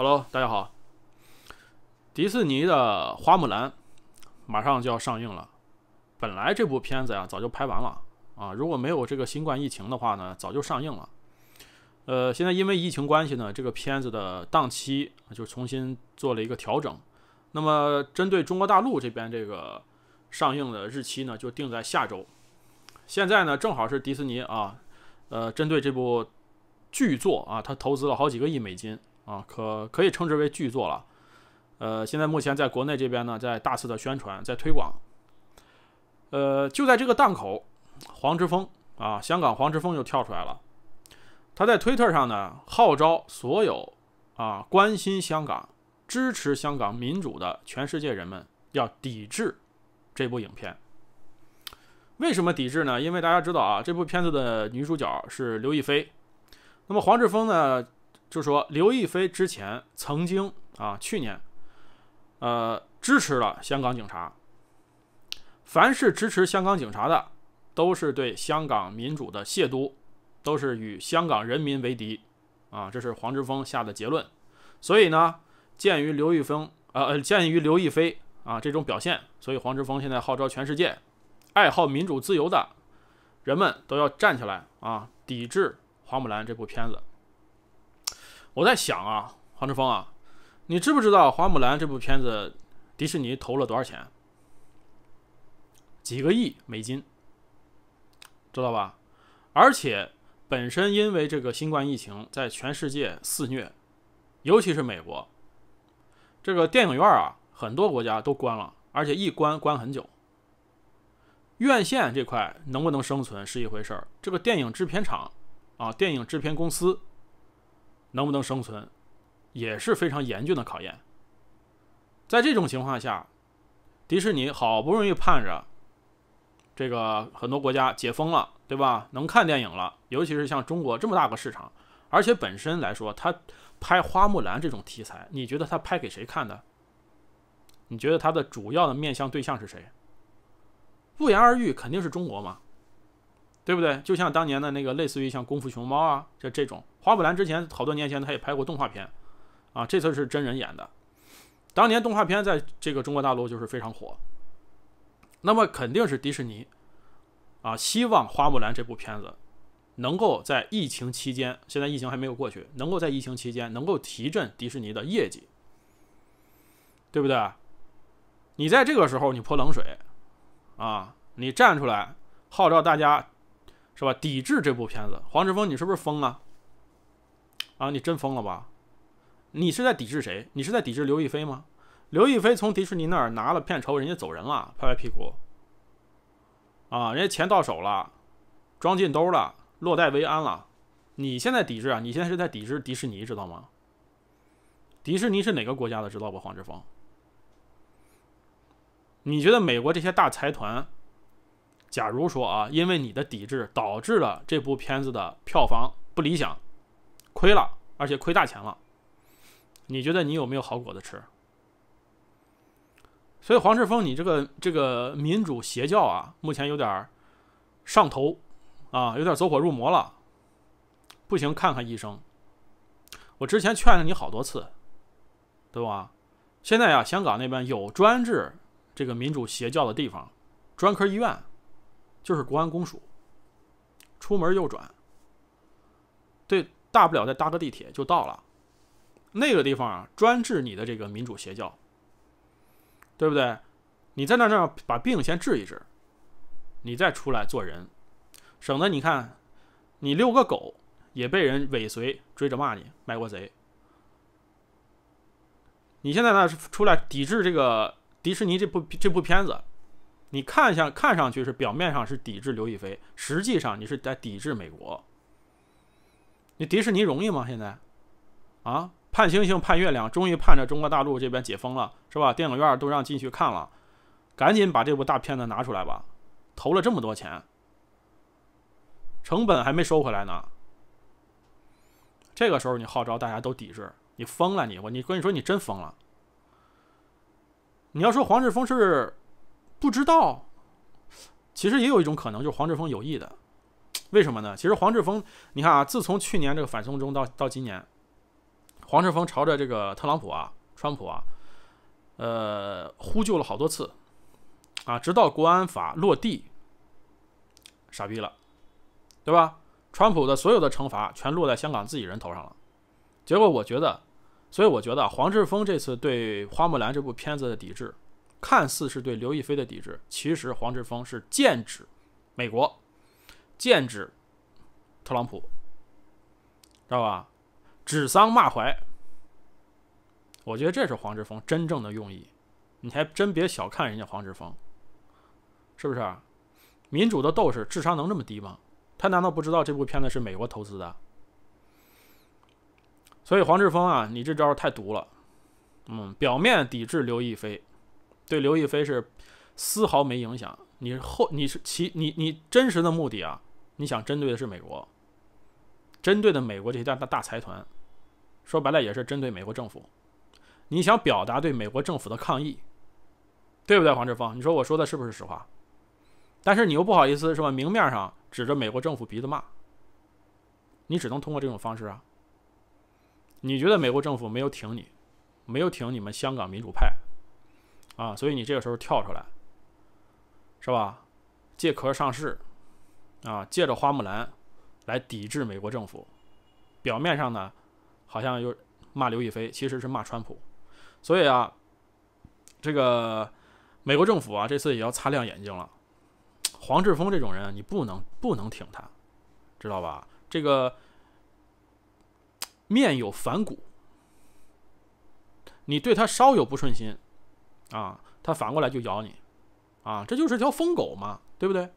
Hello，大家好。迪士尼的《花木兰》马上就要上映了。本来这部片子呀，早就拍完了啊，如果没有这个新冠疫情的话呢，早就上映了。呃，现在因为疫情关系呢，这个片子的档期就重新做了一个调整。那么，针对中国大陆这边这个上映的日期呢，就定在下周。现在呢，正好是迪士尼啊，呃，针对这部巨作啊，他投资了好几个亿美金。啊，可可以称之为巨作了，呃，现在目前在国内这边呢，在大肆的宣传，在推广，呃，就在这个档口，黄之锋啊，香港黄之锋就跳出来了，他在推特上呢号召所有啊关心香港、支持香港民主的全世界人们要抵制这部影片。为什么抵制呢？因为大家知道啊，这部片子的女主角是刘亦菲，那么黄之锋呢？就说刘亦菲之前曾经啊，去年，呃，支持了香港警察。凡是支持香港警察的，都是对香港民主的亵渎，都是与香港人民为敌。啊，这是黄之锋下的结论。所以呢，鉴于刘亦菲，呃，鉴于刘亦菲啊这种表现，所以黄之锋现在号召全世界爱好民主自由的人们都要站起来啊，抵制《花木兰》这部片子。我在想啊，黄志峰啊，你知不知道《花木兰》这部片子，迪士尼投了多少钱？几个亿美金，知道吧？而且本身因为这个新冠疫情在全世界肆虐，尤其是美国，这个电影院啊，很多国家都关了，而且一关关很久。院线这块能不能生存是一回事儿，这个电影制片厂啊，电影制片公司。能不能生存，也是非常严峻的考验。在这种情况下，迪士尼好不容易盼着这个很多国家解封了，对吧？能看电影了，尤其是像中国这么大个市场，而且本身来说，它拍《花木兰》这种题材，你觉得它拍给谁看的？你觉得它的主要的面向对象是谁？不言而喻，肯定是中国嘛。对不对？就像当年的那个，类似于像《功夫熊猫》啊，这这种。花木兰之前好多年前他也拍过动画片，啊，这次是真人演的。当年动画片在这个中国大陆就是非常火，那么肯定是迪士尼，啊，希望《花木兰》这部片子能够在疫情期间，现在疫情还没有过去，能够在疫情期间能够提振迪士尼的业绩，对不对？你在这个时候你泼冷水，啊，你站出来号召大家。是吧？抵制这部片子，黄志峰，你是不是疯啊？啊，你真疯了吧？你是在抵制谁？你是在抵制刘亦菲吗？刘亦菲从迪士尼那儿拿了片酬，人家走人了，拍拍屁股。啊，人家钱到手了，装进兜了，落袋为安了。你现在抵制啊？你现在是在抵制迪士尼，知道吗？迪士尼是哪个国家的？知道不？黄志峰，你觉得美国这些大财团？假如说啊，因为你的抵制导致了这部片子的票房不理想，亏了，而且亏大钱了，你觉得你有没有好果子吃？所以黄志峰，你这个这个民主邪教啊，目前有点上头啊，有点走火入魔了，不行，看看医生。我之前劝了你好多次，对吧？现在啊，香港那边有专治这个民主邪教的地方，专科医院。就是国安公署，出门右转。对，大不了再搭个地铁就到了。那个地方啊，专治你的这个民主邪教，对不对？你在那那把病先治一治，你再出来做人，省得你看你遛个狗也被人尾随追着骂你卖国贼。你现在呢出来抵制这个迪士尼这部这部片子。你看下看上去是表面上是抵制刘亦菲，实际上你是在抵制美国。你迪士尼容易吗？现在，啊盼星星盼月亮，终于盼着中国大陆这边解封了，是吧？电影院都让进去看了，赶紧把这部大片子拿出来吧，投了这么多钱，成本还没收回来呢。这个时候你号召大家都抵制，你疯了你我你跟你说你真疯了。你要说黄志峰是。不知道，其实也有一种可能，就是黄志峰有意的。为什么呢？其实黄志峰，你看啊，自从去年这个反送中到到今年，黄志峰朝着这个特朗普啊、川普啊，呃呼救了好多次，啊，直到国安法落地，傻逼了，对吧？川普的所有的惩罚全落在香港自己人头上了。结果我觉得，所以我觉得黄志峰这次对《花木兰》这部片子的抵制。看似是对刘亦菲的抵制，其实黄志峰是剑指美国，剑指特朗普，知道吧？指桑骂槐。我觉得这是黄志峰真正的用意。你还真别小看人家黄志峰，是不是？民主的斗士智商能这么低吗？他难道不知道这部片子是美国投资的？所以黄志峰啊，你这招太毒了。嗯，表面抵制刘亦菲。对刘亦菲是丝毫没影响。你后你是其你你真实的目的啊？你想针对的是美国，针对的美国这些大大财团，说白了也是针对美国政府。你想表达对美国政府的抗议，对不对？黄志峰，你说我说的是不是实话？但是你又不好意思是吧？明面上指着美国政府鼻子骂，你只能通过这种方式啊。你觉得美国政府没有挺你，没有挺你们香港民主派？啊，所以你这个时候跳出来，是吧？借壳上市，啊，借着花木兰来抵制美国政府，表面上呢，好像又骂刘亦菲，其实是骂川普。所以啊，这个美国政府啊，这次也要擦亮眼睛了。黄志峰这种人，你不能不能挺他，知道吧？这个面有反骨，你对他稍有不顺心。啊，它反过来就咬你，啊，这就是条疯狗嘛，对不对？